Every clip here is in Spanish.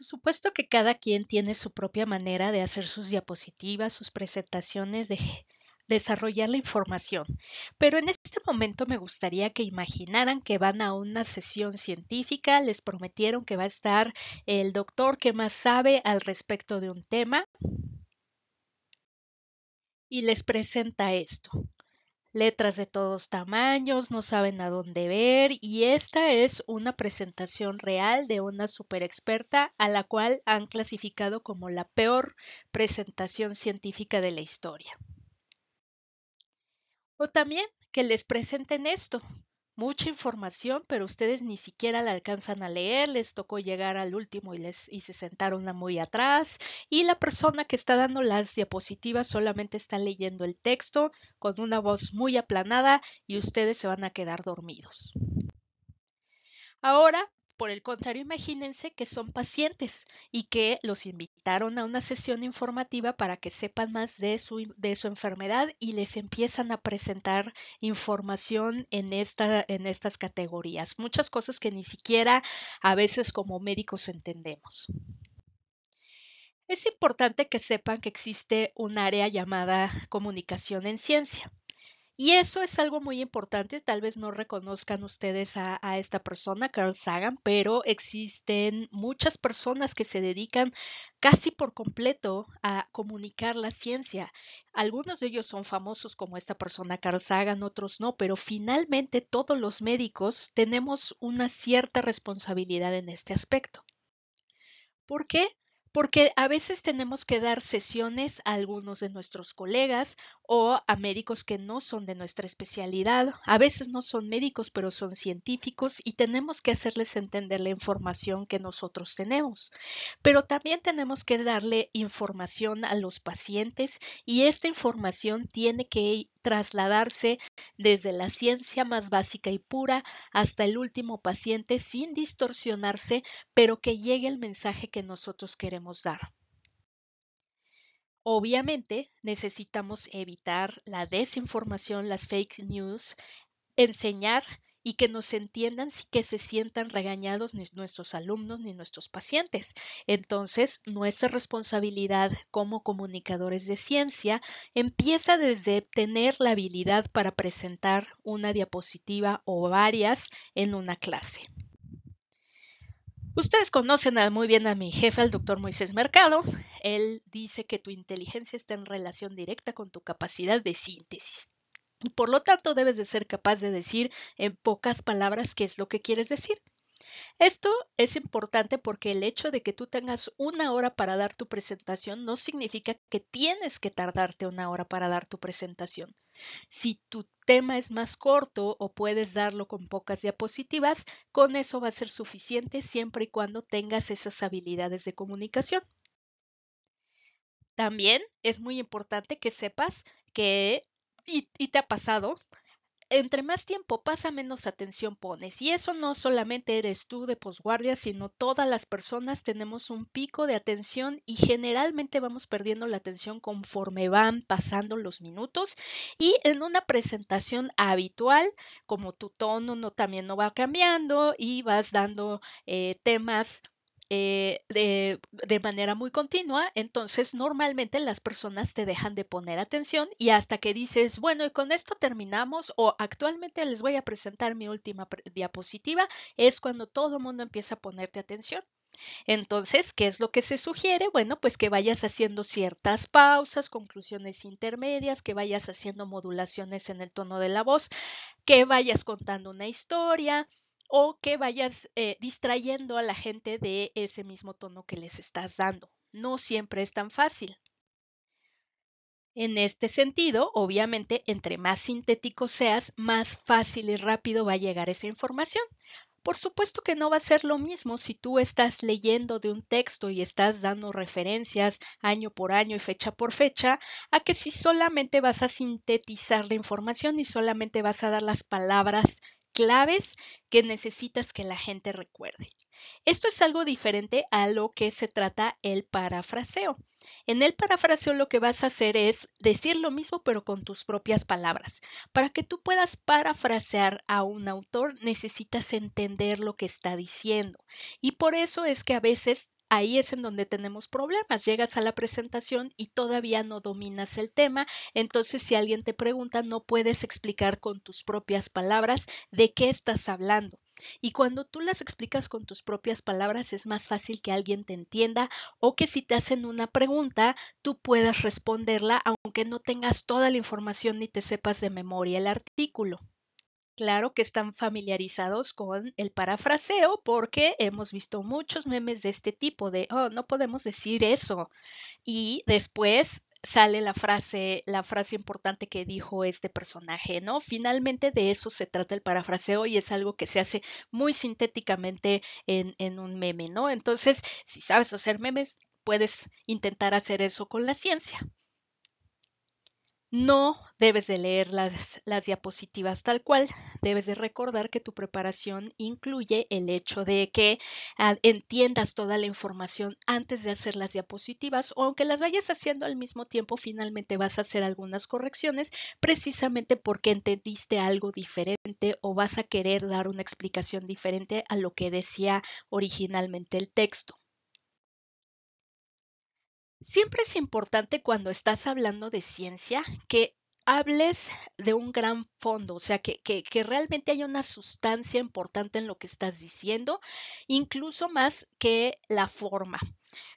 Por supuesto que cada quien tiene su propia manera de hacer sus diapositivas, sus presentaciones, de desarrollar la información. Pero en este momento me gustaría que imaginaran que van a una sesión científica, les prometieron que va a estar el doctor que más sabe al respecto de un tema y les presenta esto letras de todos tamaños, no saben a dónde ver y esta es una presentación real de una superexperta experta a la cual han clasificado como la peor presentación científica de la historia. O también que les presenten esto, mucha información, pero ustedes ni siquiera la alcanzan a leer, les tocó llegar al último y, les, y se sentaron muy atrás y la persona que está dando las diapositivas solamente está leyendo el texto con una voz muy aplanada y ustedes se van a quedar dormidos. Ahora por el contrario, imagínense que son pacientes y que los invitaron a una sesión informativa para que sepan más de su, enfermedad y les empiezan a presentar información en, en estas categorías. Muchas cosas que ni siquiera a veces como médicos entendemos. Es importante que sepan que existe un área llamada comunicación en ciencia. Y eso es algo muy importante, tal vez no reconozcan ustedes a, esta persona, Carl Sagan, pero existen muchas personas que se dedican casi por completo a comunicar la ciencia. Algunos de ellos son famosos como esta persona, Carl Sagan, otros no, pero finalmente todos los médicos tenemos una cierta responsabilidad en este aspecto. ¿Por qué? porque a veces tenemos que dar sesiones a algunos de nuestros colegas o a médicos que no son de nuestra especialidad. A veces no son médicos, pero son científicos y tenemos que hacerles entender la información que nosotros tenemos. Pero también tenemos que darle información a los pacientes y esta información tiene que trasladarse desde la ciencia más básica y pura hasta el último paciente sin distorsionarse, pero que llegue el mensaje que nosotros queremos dar. Obviamente necesitamos evitar la desinformación, las fake news, enseñar y que nos entiendan que se sientan regañados ni nuestros alumnos ni nuestros pacientes. Entonces, nuestra responsabilidad como comunicadores de ciencia empieza desde tener la habilidad para presentar una diapositiva o varias en una clase. Ustedes conocen muy bien a mi jefe, el doctor Moisés Mercado. Él dice que tu inteligencia está en relación directa con tu capacidad de síntesis. Por lo tanto, debes de ser capaz de decir en pocas palabras qué es lo que quieres decir. Esto es importante porque el hecho de que tú tengas una hora para dar tu presentación no significa que tienes que tardarte una hora para dar tu presentación. Si tu tema es más corto o puedes darlo con pocas diapositivas, con eso va a ser suficiente siempre y cuando tengas esas habilidades de comunicación. También es muy importante que sepas que y, te ha pasado, entre más tiempo pasa, menos atención pones. Y eso no solamente eres tú de posguardia, sino todas las personas tenemos un pico de atención y generalmente vamos perdiendo la atención conforme van pasando los minutos. Y en una presentación habitual, como tu tono no, también no va cambiando y vas dando eh, temas eh, de, de, manera muy continua, entonces normalmente las personas te dejan de poner atención y hasta que dices, bueno, y con esto terminamos o actualmente les voy a presentar mi última diapositiva, es cuando todo el mundo empieza a ponerte atención. Entonces, ¿qué es lo que se sugiere? Bueno, pues que vayas haciendo ciertas pausas, conclusiones intermedias, que vayas haciendo modulaciones en el tono de la voz, que vayas contando una historia, o que vayas eh, distrayendo a la gente de ese mismo tono que les estás dando. No siempre es tan fácil. En este sentido, obviamente, entre más sintético seas, más fácil y rápido va a llegar esa información. Por supuesto que no va a ser lo mismo si tú estás leyendo de un texto y estás dando referencias año por año y fecha por fecha, a que si solamente vas a sintetizar la información y solamente vas a dar las palabras claves que necesitas que la gente recuerde. Esto es algo diferente a lo que se trata el parafraseo. En el parafraseo lo que vas a hacer es decir lo mismo pero con tus propias palabras. Para que tú puedas parafrasear a un autor necesitas entender lo que está diciendo y por eso es que a veces ahí es en donde tenemos problemas. Llegas a la presentación y todavía no dominas el tema, entonces si alguien te pregunta no puedes explicar con tus propias palabras de qué estás hablando. Y cuando tú las explicas con tus propias palabras es más fácil que alguien te entienda o que si te hacen una pregunta tú puedas responderla aunque no tengas toda la información ni te sepas de memoria el artículo. Claro que están familiarizados con el parafraseo porque hemos visto muchos memes de este tipo de, oh, no podemos decir eso. Y después sale la frase, la frase importante que dijo este personaje, ¿no? Finalmente de eso se trata el parafraseo y es algo que se hace muy sintéticamente en, en un meme, ¿no? Entonces, si sabes hacer memes, puedes intentar hacer eso con la ciencia. No debes de leer las, diapositivas tal cual, debes de recordar que tu preparación incluye el hecho de que ah, entiendas toda la información antes de hacer las diapositivas o aunque las vayas haciendo al mismo tiempo, finalmente vas a hacer algunas correcciones precisamente porque entendiste algo diferente o vas a querer dar una explicación diferente a lo que decía originalmente el texto. Siempre es importante cuando estás hablando de ciencia que hables de un gran fondo, o sea, que, realmente haya una sustancia importante en lo que estás diciendo, incluso más que la forma.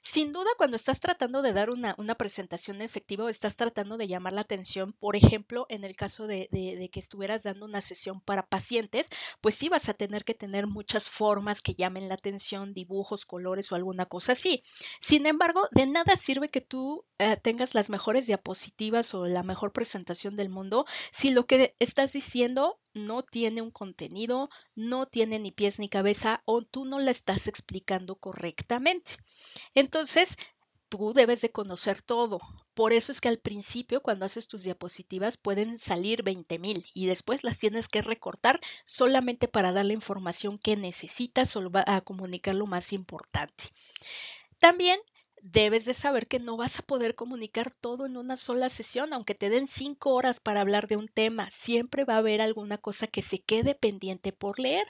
Sin duda, cuando estás tratando de dar una, presentación efectiva o estás tratando de llamar la atención, por ejemplo, en el caso de, que estuvieras dando una sesión para pacientes, pues sí vas a tener que tener muchas formas que llamen la atención, dibujos, colores o alguna cosa así. Sin embargo, de nada sirve que tú eh, tengas las mejores diapositivas o la mejor presentación del mundo si lo que estás diciendo no tiene un contenido, no tiene ni pies ni cabeza o tú no la estás explicando correctamente. Entonces, tú debes de conocer todo. Por eso es que al principio, cuando haces tus diapositivas, pueden salir 20.000 y después las tienes que recortar solamente para dar la información que necesitas o a comunicar lo más importante. También debes de saber que no vas a poder comunicar todo en una sola sesión, aunque te den cinco horas para hablar de un tema, siempre va a haber alguna cosa que se quede pendiente por leer.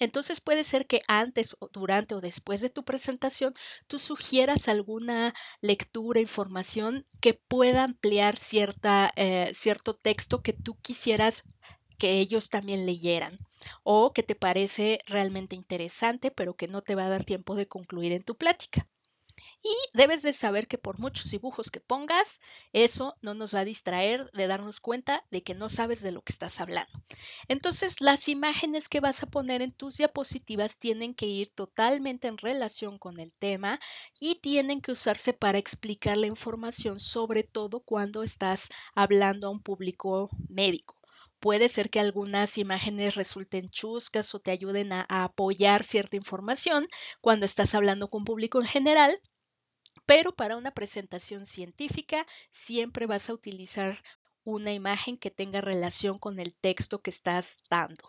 Entonces puede ser que antes, durante o después de tu presentación tú sugieras alguna lectura, información que pueda ampliar cierta, eh, cierto texto que tú quisieras que ellos también leyeran o que te parece realmente interesante pero que no te va a dar tiempo de concluir en tu plática. Y debes de saber que por muchos dibujos que pongas, eso no nos va a distraer de darnos cuenta de que no sabes de lo que estás hablando. Entonces, las imágenes que vas a poner en tus diapositivas tienen que ir totalmente en relación con el tema y tienen que usarse para explicar la información, sobre todo cuando estás hablando a un público médico. Puede ser que algunas imágenes resulten chuscas o te ayuden a, apoyar cierta información cuando estás hablando con público en general, pero para una presentación científica siempre vas a utilizar una imagen que tenga relación con el texto que estás dando.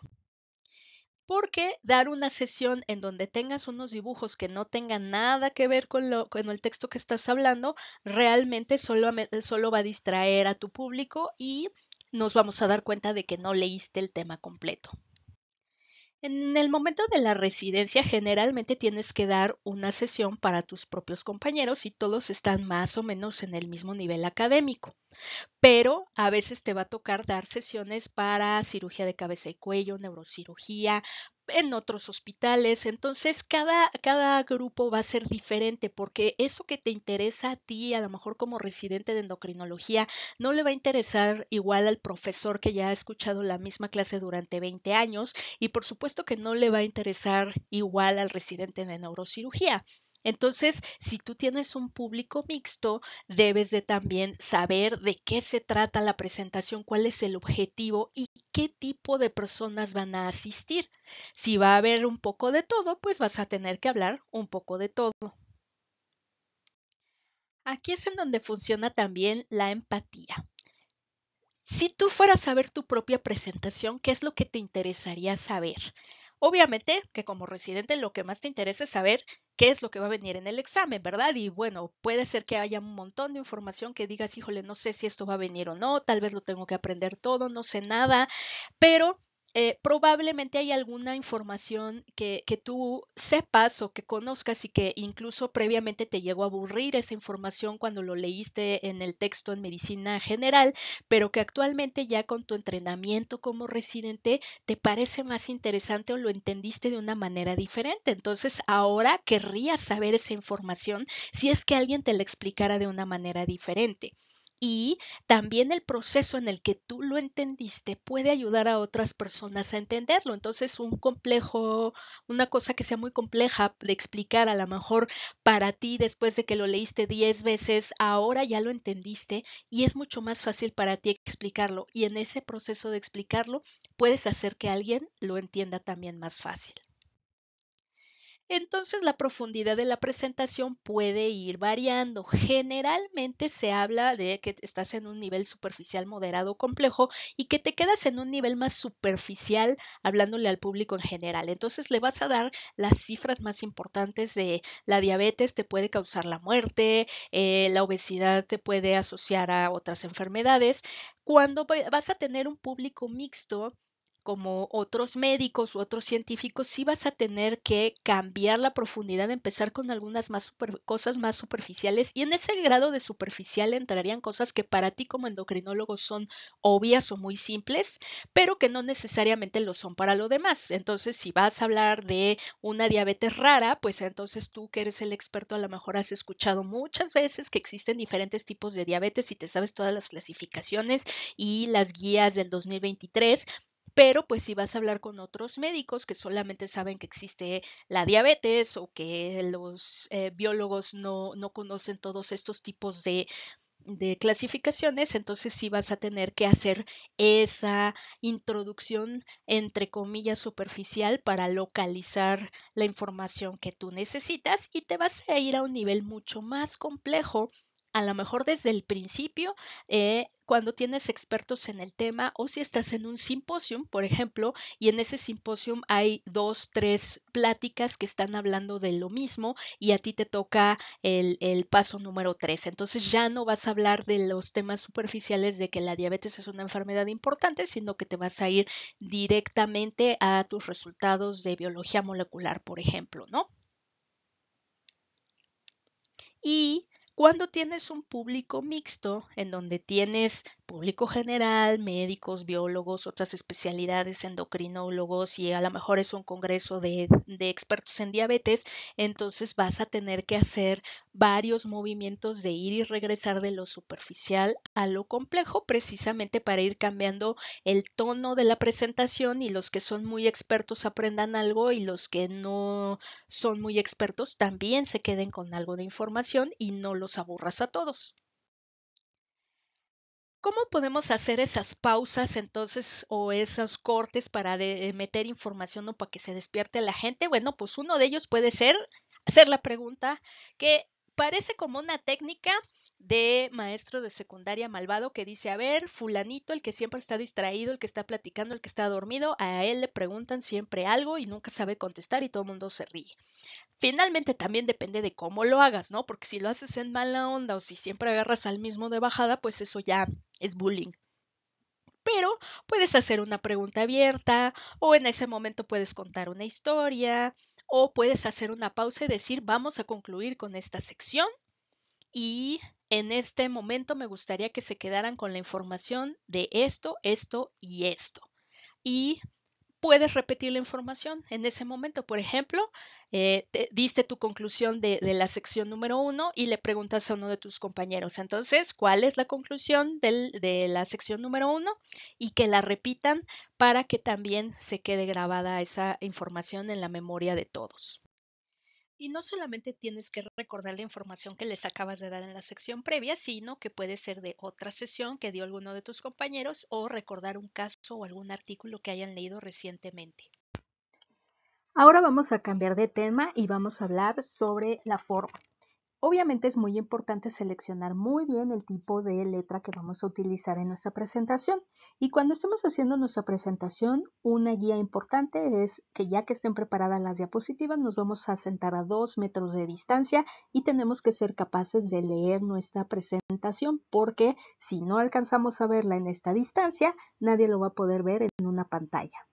Porque dar una sesión en donde tengas unos dibujos que no tengan nada que ver con, el texto que estás hablando, realmente solo va a distraer a tu público y nos vamos a dar cuenta de que no leíste el tema completo. En el momento de la residencia generalmente tienes que dar una sesión para tus propios compañeros y todos están más o menos en el mismo nivel académico, pero a veces te va a tocar dar sesiones para cirugía de cabeza y cuello, neurocirugía, en otros hospitales. Entonces, cada, cada grupo va a ser diferente porque eso que te interesa a ti, a lo mejor como residente de endocrinología, no le va a interesar igual al profesor que ya ha escuchado la misma clase durante 20 años y por supuesto que no le va a interesar igual al residente de neurocirugía. Entonces, si tú tienes un público mixto, debes de también saber de qué se trata la presentación, cuál es el objetivo y qué tipo de personas van a asistir. Si va a haber un poco de todo, pues vas a tener que hablar un poco de todo. Aquí es en donde funciona también la empatía. Si tú fueras a ver tu propia presentación, ¿qué es lo que te interesaría saber? Obviamente que como residente lo que más te interesa es saber qué es lo que va a venir en el examen, ¿verdad? Y bueno, puede ser que haya un montón de información que digas, híjole, no sé si esto va a venir o no, tal vez lo tengo que aprender todo, no sé nada, pero eh, probablemente hay alguna información que, que, tú sepas o que conozcas y que incluso previamente te llegó a aburrir esa información cuando lo leíste en el texto en medicina general, pero que actualmente ya con tu entrenamiento como residente te parece más interesante o lo entendiste de una manera diferente. Entonces ahora querrías saber esa información si es que alguien te la explicara de una manera diferente. Y también el proceso en el que tú lo entendiste puede ayudar a otras personas a entenderlo. Entonces, un complejo, una cosa que sea muy compleja de explicar a lo mejor para ti después de que lo leíste 10 veces, ahora ya lo entendiste y es mucho más fácil para ti explicarlo. Y en ese proceso de explicarlo, puedes hacer que alguien lo entienda también más fácil entonces la profundidad de la presentación puede ir variando. Generalmente se habla de que estás en un nivel superficial moderado complejo y que te quedas en un nivel más superficial hablándole al público en general. Entonces le vas a dar las cifras más importantes de la diabetes te puede causar la muerte, eh, la obesidad te puede asociar a otras enfermedades. Cuando vas a tener un público mixto, como otros médicos u otros científicos, sí vas a tener que cambiar la profundidad, empezar con algunas más cosas más superficiales y en ese grado de superficial entrarían cosas que para ti como endocrinólogo son obvias o muy simples, pero que no necesariamente lo son para lo demás. Entonces, si vas a hablar de una diabetes rara, pues entonces tú que eres el experto a lo mejor has escuchado muchas veces que existen diferentes tipos de diabetes y te sabes todas las clasificaciones y las guías del 2023, pero pues si vas a hablar con otros médicos que solamente saben que existe la diabetes o que los eh, biólogos no, conocen todos estos tipos de, de clasificaciones, entonces sí vas a tener que hacer esa introducción entre comillas superficial para localizar la información que tú necesitas y te vas a ir a un nivel mucho más complejo a lo mejor desde el principio, eh, cuando tienes expertos en el tema o si estás en un simposium, por ejemplo, y en ese simposium hay dos, tres pláticas que están hablando de lo mismo y a ti te toca el, el paso número tres. Entonces ya no vas a hablar de los temas superficiales de que la diabetes es una enfermedad importante, sino que te vas a ir directamente a tus resultados de biología molecular, por ejemplo, ¿no? Y cuando tienes un público mixto, en donde tienes público general, médicos, biólogos, otras especialidades, endocrinólogos y a lo mejor es un congreso de, expertos en diabetes, entonces vas a tener que hacer varios movimientos de ir y regresar de lo superficial a lo complejo precisamente para ir cambiando el tono de la presentación y los que son muy expertos aprendan algo y los que no son muy expertos también se queden con algo de información y no los aburras a todos. ¿Cómo podemos hacer esas pausas entonces o esos cortes para eh, meter información o para que se despierte la gente? Bueno, pues uno de ellos puede ser hacer la pregunta que parece como una técnica de maestro de secundaria malvado que dice, a ver, fulanito, el que siempre está distraído, el que está platicando, el que está dormido, a él le preguntan siempre algo y nunca sabe contestar y todo el mundo se ríe. Finalmente también depende de cómo lo hagas, ¿no? Porque si lo haces en mala onda o si siempre agarras al mismo de bajada, pues eso ya es bullying pero puedes hacer una pregunta abierta o en ese momento puedes contar una historia o puedes hacer una pausa y decir, vamos a concluir con esta sección y en este momento me gustaría que se quedaran con la información de esto, esto y esto. Y puedes repetir la información en ese momento. Por ejemplo, eh, diste tu conclusión de, la sección número uno y le preguntas a uno de tus compañeros. Entonces, ¿cuál es la conclusión de la sección número uno? Y que la repitan para que también se quede grabada esa información en la memoria de todos y no solamente tienes que recordar la información que les acabas de dar en la sección previa, sino que puede ser de otra sesión que dio alguno de tus compañeros o recordar un caso o algún artículo que hayan leído recientemente. Ahora vamos a cambiar de tema y vamos a hablar sobre la forma. Obviamente es muy importante seleccionar muy bien el tipo de letra que vamos a utilizar en nuestra presentación. Y cuando estemos haciendo nuestra presentación, una guía importante es que ya que estén preparadas las diapositivas, nos vamos a sentar a dos metros de distancia y tenemos que ser capaces de leer nuestra presentación porque si no alcanzamos a verla en esta distancia, nadie lo va a poder ver en una pantalla.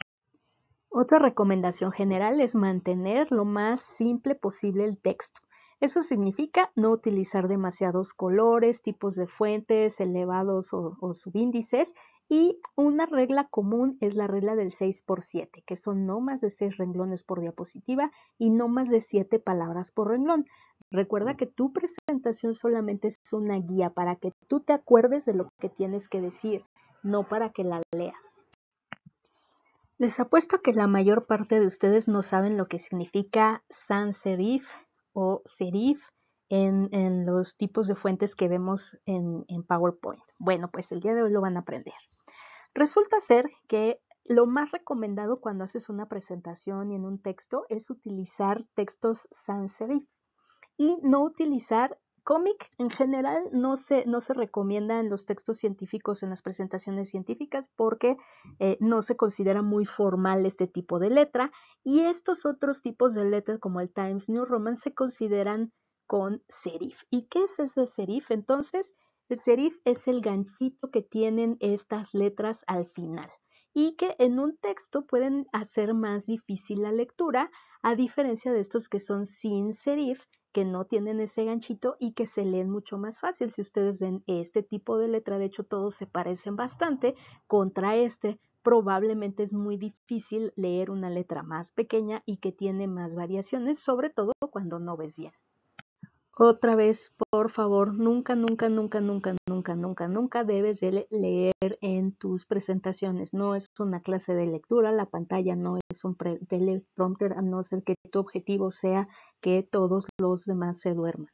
Otra recomendación general es mantener lo más simple posible el texto. Eso significa no utilizar demasiados colores, tipos de fuentes, elevados o, subíndices y una regla común es la regla del 6 por 7, que son no más de 6 renglones por diapositiva y no más de 7 palabras por renglón. Recuerda que tu presentación solamente es una guía para que tú te acuerdes de lo que tienes que decir, no para que la leas. Les apuesto que la mayor parte de ustedes no saben lo que significa sans serif, o serif en, los tipos de fuentes que vemos en, en PowerPoint. Bueno, pues el día de hoy lo van a aprender. Resulta ser que lo más recomendado cuando haces una presentación y en un texto es utilizar textos sans serif y no utilizar cómic en general no se, no se recomienda en los textos científicos, en las presentaciones científicas, porque eh, no se considera muy formal este tipo de letra. Y estos otros tipos de letras, como el Times New Roman, se consideran con serif. ¿Y qué es ese serif? Entonces, el serif es el ganchito que tienen estas letras al final y que en un texto pueden hacer más difícil la lectura, a diferencia de estos que son sin serif, que no tienen ese ganchito y que se leen mucho más fácil. Si ustedes ven este tipo de letra, de hecho todos se parecen bastante, contra este probablemente es muy difícil leer una letra más pequeña y que tiene más variaciones, sobre todo cuando no ves bien. Otra vez, por favor, nunca, nunca, nunca, nunca, nunca, nunca, nunca debes de leer en tus presentaciones. No es una clase de lectura, la pantalla no es un teleprompter, a no ser que tu objetivo sea que todos los demás se duerman.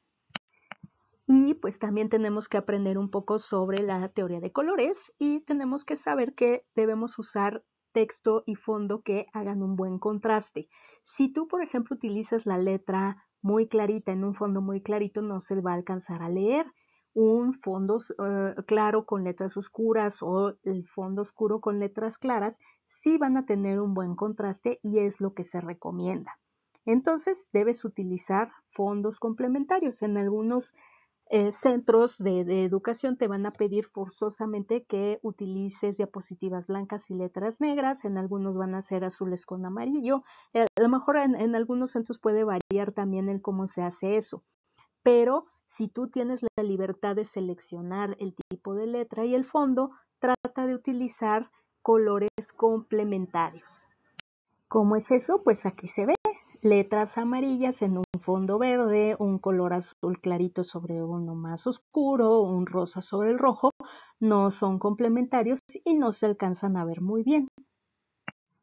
Y pues también tenemos que aprender un poco sobre la teoría de colores y tenemos que saber que debemos usar texto y fondo que hagan un buen contraste. Si tú, por ejemplo, utilizas la letra muy clarita, en un fondo muy clarito, no se va a alcanzar a leer. Un fondo eh, claro con letras oscuras o el fondo oscuro con letras claras sí van a tener un buen contraste y es lo que se recomienda. Entonces debes utilizar fondos complementarios. En algunos eh, centros de, educación te van a pedir forzosamente que utilices diapositivas blancas y letras negras, en algunos van a ser azules con amarillo, eh, a lo mejor en, en algunos centros puede variar también el cómo se hace eso, pero si tú tienes la libertad de seleccionar el tipo de letra y el fondo, trata de utilizar colores complementarios. ¿Cómo es eso? Pues aquí se ve letras amarillas en un fondo verde, un color azul clarito sobre uno más oscuro, un rosa sobre el rojo, no son complementarios y no se alcanzan a ver muy bien.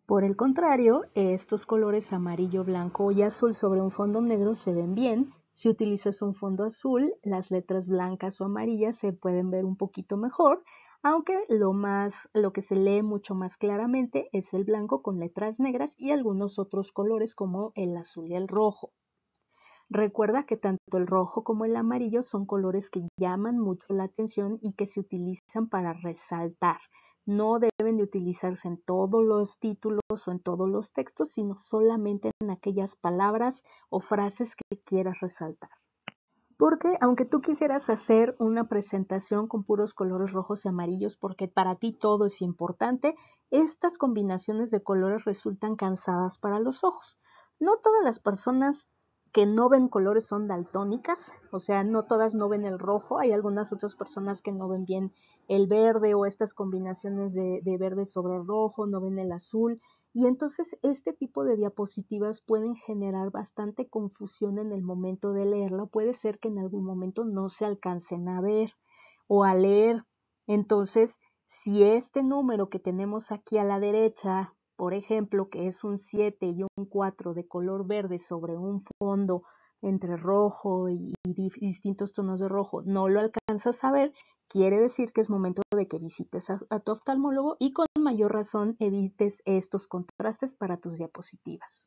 Por el contrario, estos colores amarillo, blanco y azul sobre un fondo negro se ven bien. Si utilizas un fondo azul, las letras blancas o amarillas se pueden ver un poquito mejor, aunque lo más lo que se lee mucho más claramente es el blanco con letras negras y algunos otros colores como el azul y el rojo. Recuerda que tanto el rojo como el amarillo son colores que llaman mucho la atención y que se utilizan para resaltar. No deben de utilizarse en todos los títulos o en todos los textos, sino solamente en aquellas palabras o frases que quieras resaltar. Porque aunque tú quisieras hacer una presentación con puros colores rojos y amarillos, porque para ti todo es importante, estas combinaciones de colores resultan cansadas para los ojos. No todas las personas que no ven colores son daltónicas, o sea, no todas no ven el rojo, hay algunas otras personas que no ven bien el verde o estas combinaciones de, de verde sobre rojo, no ven el azul, y entonces este tipo de diapositivas pueden generar bastante confusión en el momento de leerla. Puede ser que en algún momento no se alcancen a ver o a leer. Entonces, si este número que tenemos aquí a la derecha, por ejemplo, que es un 7 y un 4 de color verde sobre un fondo entre rojo y, distintos tonos de rojo, no lo alcanzas a ver, quiere decir que es momento de que visites a, a tu oftalmólogo y con mayor razón evites estos contrastes para tus diapositivas.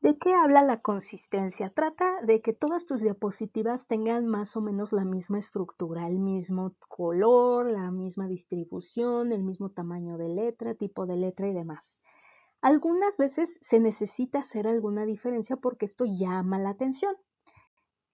¿De qué habla la consistencia? Trata de que todas tus diapositivas tengan más o menos la misma estructura, el mismo color, la misma distribución, el mismo tamaño de letra, tipo de letra y demás. Algunas veces se necesita hacer alguna diferencia porque esto llama la atención.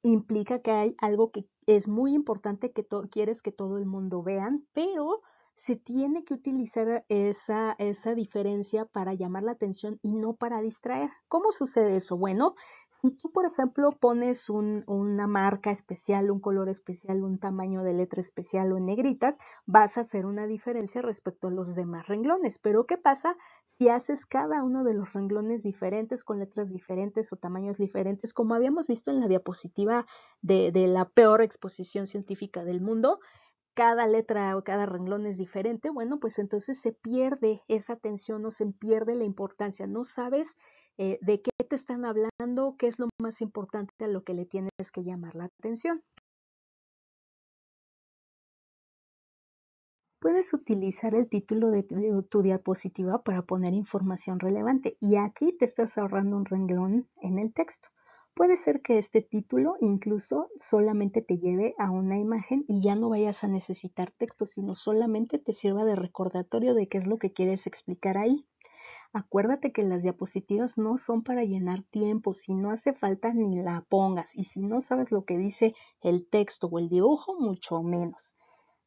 Implica que hay algo que es muy importante que quieres que todo el mundo vean, pero se tiene que utilizar esa, diferencia para llamar la atención y no para distraer. ¿Cómo sucede eso? Bueno, si tú, por ejemplo, pones un, una marca especial, un color especial, un tamaño de letra especial o en negritas, vas a hacer una diferencia respecto a los demás renglones. Pero, ¿qué pasa si haces cada uno de los renglones diferentes, con letras diferentes o tamaños diferentes, como habíamos visto en la diapositiva de, de la peor exposición científica del mundo? cada letra o cada renglón es diferente, bueno, pues entonces se pierde esa atención o se pierde la importancia. No sabes eh, de qué te están hablando, qué es lo más importante a lo que le tienes que llamar la atención. Puedes utilizar el título de tu diapositiva para poner información relevante y aquí te estás ahorrando un renglón en el texto. Puede ser que este título incluso solamente te lleve a una imagen y ya no vayas a necesitar texto, sino solamente te sirva de recordatorio de qué es lo que quieres explicar ahí. Acuérdate que las diapositivas no son para llenar tiempo, si no hace falta ni la pongas y si no sabes lo que dice el texto o el dibujo, mucho menos.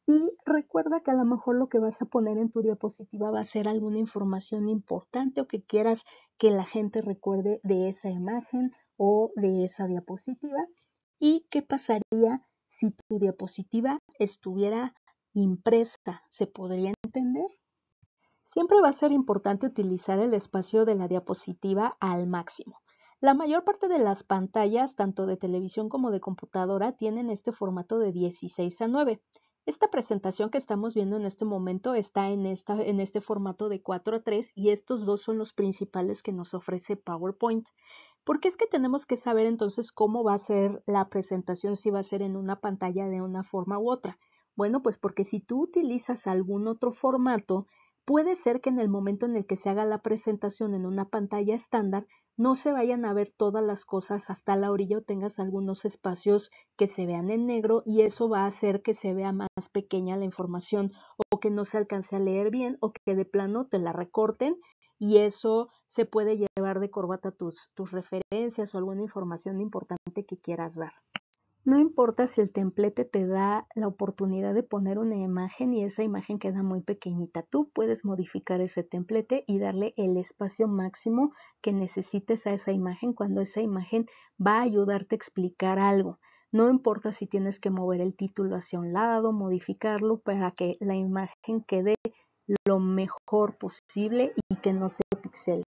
Y recuerda que a lo mejor lo que vas a poner en tu diapositiva va a ser alguna información importante o que quieras que la gente recuerde de esa imagen o de esa diapositiva y qué pasaría si tu diapositiva estuviera impresa, ¿se podría entender? Siempre va a ser importante utilizar el espacio de la diapositiva al máximo. La mayor parte de las pantallas, tanto de televisión como de computadora, tienen este formato de 16 a 9. Esta presentación que estamos viendo en este momento está en, esta, en este formato de 4 a 3 y estos dos son los principales que nos ofrece PowerPoint. Porque es que tenemos que saber entonces cómo va a ser la presentación, si va a ser en una pantalla de una forma u otra. Bueno, pues porque si tú utilizas algún otro formato, puede ser que en el momento en el que se haga la presentación en una pantalla estándar, no se vayan a ver todas las cosas hasta la orilla o tengas algunos espacios que se vean en negro y eso va a hacer que se vea más pequeña la información o que no se alcance a leer bien o que de plano te la recorten y eso se puede llevar de corbata tus, tus referencias o alguna información importante que quieras dar. No importa si el templete te da la oportunidad de poner una imagen y esa imagen queda muy pequeñita. Tú puedes modificar ese templete y darle el espacio máximo que necesites a esa imagen cuando esa imagen va a ayudarte a explicar algo. No importa si tienes que mover el título hacia un lado, modificarlo para que la imagen quede lo mejor posible y que no se pixele.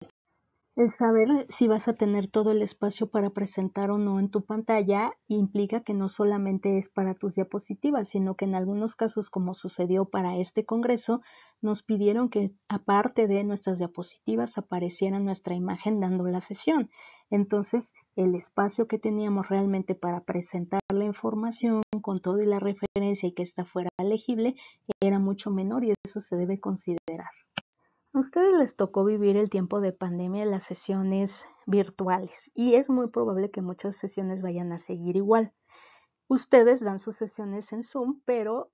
El saber si vas a tener todo el espacio para presentar o no en tu pantalla implica que no solamente es para tus diapositivas, sino que en algunos casos, como sucedió para este Congreso, nos pidieron que aparte de nuestras diapositivas apareciera nuestra imagen dando la sesión. Entonces, el espacio que teníamos realmente para presentar la información con todo y la referencia y que esta fuera legible era mucho menor y eso se debe considerar. A ustedes les tocó vivir el tiempo de pandemia en las sesiones virtuales y es muy probable que muchas sesiones vayan a seguir igual. Ustedes dan sus sesiones en Zoom, pero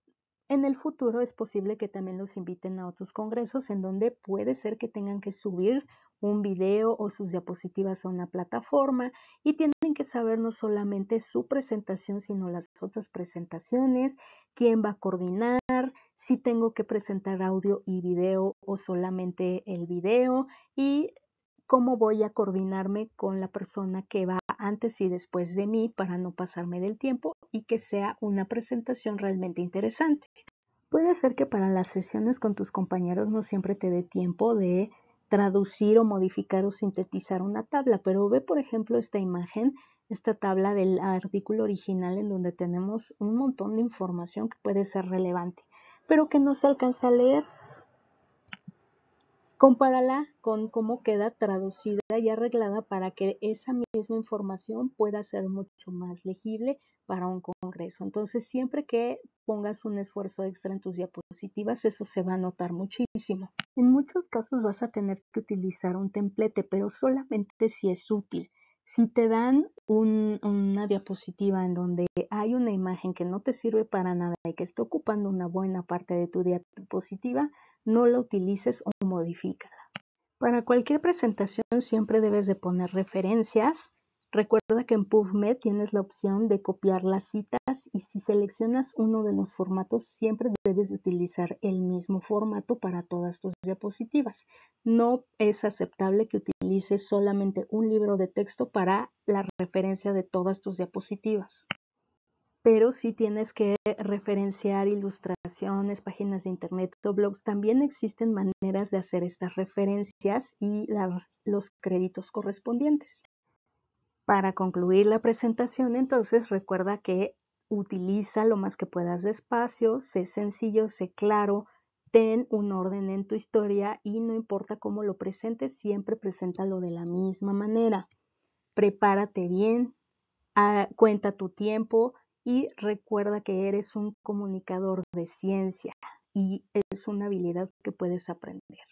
en el futuro es posible que también los inviten a otros congresos en donde puede ser que tengan que subir un video o sus diapositivas a una plataforma y tienen que saber no solamente su presentación, sino las otras presentaciones, quién va a coordinar, si tengo que presentar audio y video o solamente el video y cómo voy a coordinarme con la persona que va antes y después de mí para no pasarme del tiempo y que sea una presentación realmente interesante. Puede ser que para las sesiones con tus compañeros no siempre te dé tiempo de traducir o modificar o sintetizar una tabla, pero ve por ejemplo esta imagen, esta tabla del artículo original en donde tenemos un montón de información que puede ser relevante pero que no se alcanza a leer. Compárala con cómo queda traducida y arreglada para que esa misma información pueda ser mucho más legible para un congreso. Entonces, siempre que pongas un esfuerzo extra en tus diapositivas, eso se va a notar muchísimo. En muchos casos vas a tener que utilizar un templete, pero solamente si es útil. Si te dan una diapositiva en donde hay una imagen que no te sirve para nada y que está ocupando una buena parte de tu diapositiva, no la utilices o modifícala. Para cualquier presentación siempre debes de poner referencias Recuerda que en PubMed tienes la opción de copiar las citas y si seleccionas uno de los formatos siempre debes utilizar el mismo formato para todas tus diapositivas. No es aceptable que utilices solamente un libro de texto para la referencia de todas tus diapositivas. Pero si tienes que referenciar ilustraciones, páginas de internet o blogs, también existen maneras de hacer estas referencias y los créditos correspondientes. Para concluir la presentación, entonces recuerda que utiliza lo más que puedas despacio, sé sencillo, sé claro, ten un orden en tu historia y no importa cómo lo presentes, siempre preséntalo de la misma manera. Prepárate bien, cuenta tu tiempo y recuerda que eres un comunicador de ciencia y es una habilidad que puedes aprender.